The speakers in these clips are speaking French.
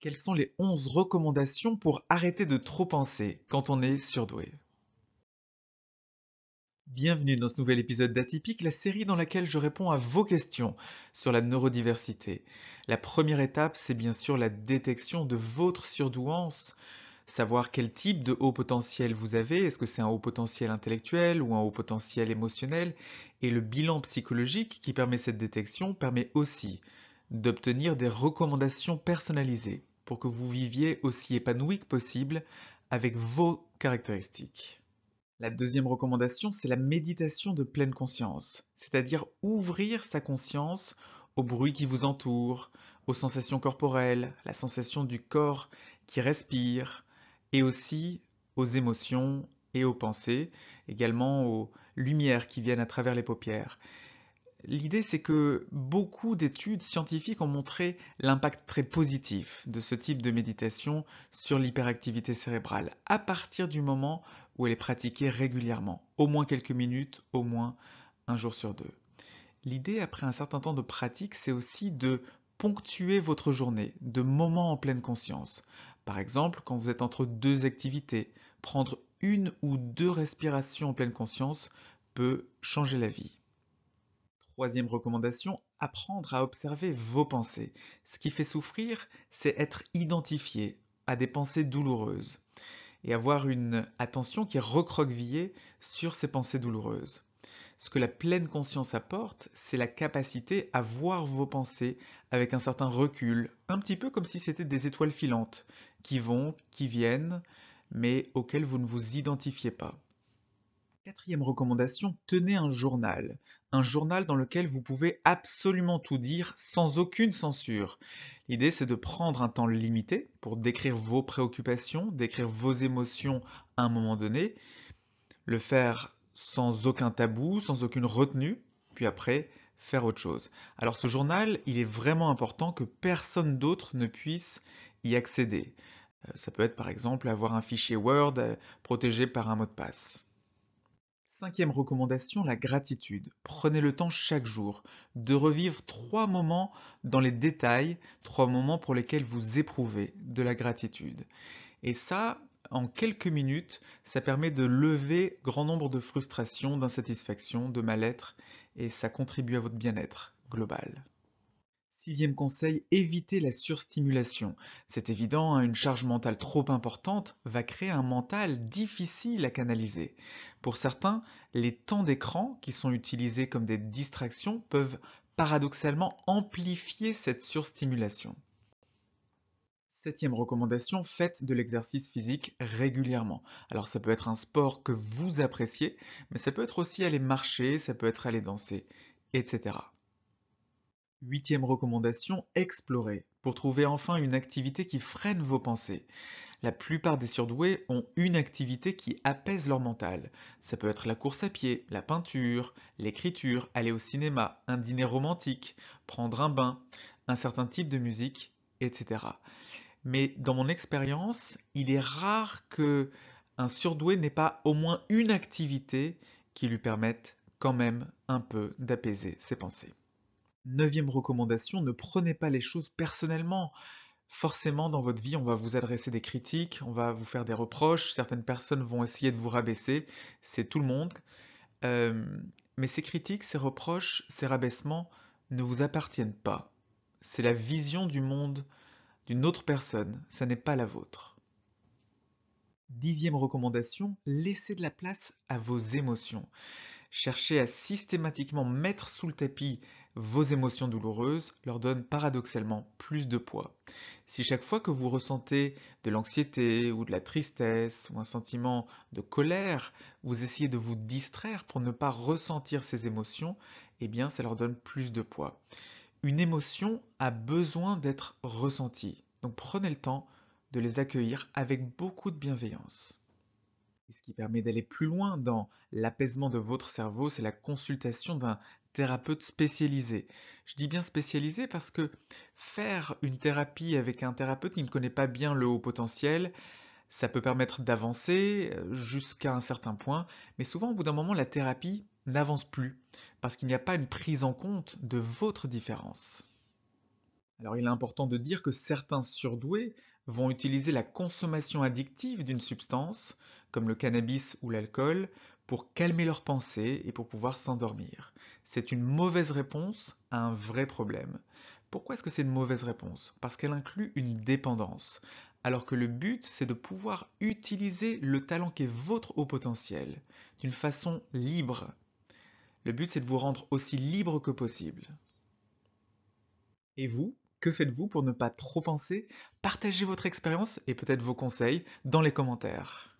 Quelles sont les 11 recommandations pour arrêter de trop penser quand on est surdoué Bienvenue dans ce nouvel épisode d'Atypique, la série dans laquelle je réponds à vos questions sur la neurodiversité. La première étape, c'est bien sûr la détection de votre surdouance savoir quel type de haut potentiel vous avez, est-ce que c'est un haut potentiel intellectuel ou un haut potentiel émotionnel, et le bilan psychologique qui permet cette détection permet aussi d'obtenir des recommandations personnalisées pour que vous viviez aussi épanoui que possible avec vos caractéristiques. La deuxième recommandation, c'est la méditation de pleine conscience, c'est-à-dire ouvrir sa conscience au bruit qui vous entoure, aux sensations corporelles, la sensation du corps qui respire, et aussi aux émotions et aux pensées, également aux lumières qui viennent à travers les paupières. L'idée, c'est que beaucoup d'études scientifiques ont montré l'impact très positif de ce type de méditation sur l'hyperactivité cérébrale à partir du moment où elle est pratiquée régulièrement, au moins quelques minutes, au moins un jour sur deux. L'idée, après un certain temps de pratique, c'est aussi de ponctuer votre journée de moments en pleine conscience. Par exemple, quand vous êtes entre deux activités, prendre une ou deux respirations en pleine conscience peut changer la vie troisième recommandation, apprendre à observer vos pensées. Ce qui fait souffrir, c'est être identifié à des pensées douloureuses et avoir une attention qui est recroquevillée sur ces pensées douloureuses. Ce que la pleine conscience apporte, c'est la capacité à voir vos pensées avec un certain recul, un petit peu comme si c'était des étoiles filantes, qui vont, qui viennent, mais auxquelles vous ne vous identifiez pas. Quatrième recommandation, tenez un journal. Un journal dans lequel vous pouvez absolument tout dire sans aucune censure. L'idée c'est de prendre un temps limité pour décrire vos préoccupations, décrire vos émotions à un moment donné, le faire sans aucun tabou, sans aucune retenue, puis après faire autre chose. Alors ce journal, il est vraiment important que personne d'autre ne puisse y accéder. Euh, ça peut être par exemple avoir un fichier Word euh, protégé par un mot de passe. Cinquième recommandation, la gratitude. Prenez le temps chaque jour de revivre trois moments dans les détails, trois moments pour lesquels vous éprouvez de la gratitude. Et ça, en quelques minutes, ça permet de lever grand nombre de frustrations, d'insatisfactions, de mal-être, et ça contribue à votre bien-être global. Sixième conseil, évitez la surstimulation. C'est évident, hein, une charge mentale trop importante va créer un mental difficile à canaliser. Pour certains, les temps d'écran qui sont utilisés comme des distractions peuvent paradoxalement amplifier cette surstimulation. Septième recommandation, faites de l'exercice physique régulièrement. Alors ça peut être un sport que vous appréciez, mais ça peut être aussi aller marcher, ça peut être aller danser, etc. Huitième recommandation, explorez, pour trouver enfin une activité qui freine vos pensées. La plupart des surdoués ont une activité qui apaise leur mental. Ça peut être la course à pied, la peinture, l'écriture, aller au cinéma, un dîner romantique, prendre un bain, un certain type de musique, etc. Mais dans mon expérience, il est rare que un surdoué n'ait pas au moins une activité qui lui permette quand même un peu d'apaiser ses pensées. Neuvième recommandation, ne prenez pas les choses personnellement. Forcément, dans votre vie, on va vous adresser des critiques, on va vous faire des reproches, certaines personnes vont essayer de vous rabaisser, c'est tout le monde. Euh, mais ces critiques, ces reproches, ces rabaissements ne vous appartiennent pas. C'est la vision du monde d'une autre personne, ça n'est pas la vôtre. Dixième recommandation, laissez de la place à vos émotions chercher à systématiquement mettre sous le tapis vos émotions douloureuses leur donne paradoxalement plus de poids. Si chaque fois que vous ressentez de l'anxiété ou de la tristesse ou un sentiment de colère, vous essayez de vous distraire pour ne pas ressentir ces émotions, eh bien ça leur donne plus de poids. Une émotion a besoin d'être ressentie, donc prenez le temps de les accueillir avec beaucoup de bienveillance ce qui permet d'aller plus loin dans l'apaisement de votre cerveau, c'est la consultation d'un thérapeute spécialisé. Je dis bien spécialisé parce que faire une thérapie avec un thérapeute qui ne connaît pas bien le haut potentiel, ça peut permettre d'avancer euh, jusqu'à un certain point, mais souvent au bout d'un moment, la thérapie n'avance plus parce qu'il n'y a pas une prise en compte de votre différence. Alors il est important de dire que certains surdoués vont utiliser la consommation addictive d'une substance, comme le cannabis ou l'alcool, pour calmer leurs pensées et pour pouvoir s'endormir. C'est une mauvaise réponse à un vrai problème. Pourquoi est-ce que c'est une mauvaise réponse Parce qu'elle inclut une dépendance, alors que le but, c'est de pouvoir utiliser le talent qui est votre haut potentiel, d'une façon libre. Le but, c'est de vous rendre aussi libre que possible. Et vous, que faites-vous pour ne pas trop penser Partagez votre expérience et peut-être vos conseils dans les commentaires.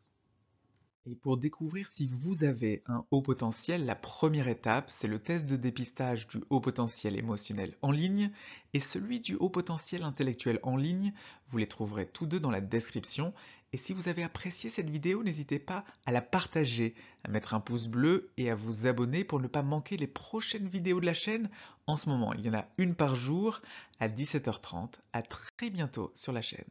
Et pour découvrir si vous avez un haut potentiel, la première étape, c'est le test de dépistage du haut potentiel émotionnel en ligne et celui du haut potentiel intellectuel en ligne. Vous les trouverez tous deux dans la description et si vous avez apprécié cette vidéo, n'hésitez pas à la partager, à mettre un pouce bleu et à vous abonner pour ne pas manquer les prochaines vidéos de la chaîne. En ce moment, il y en a une par jour à 17h30. À très bientôt sur la chaîne.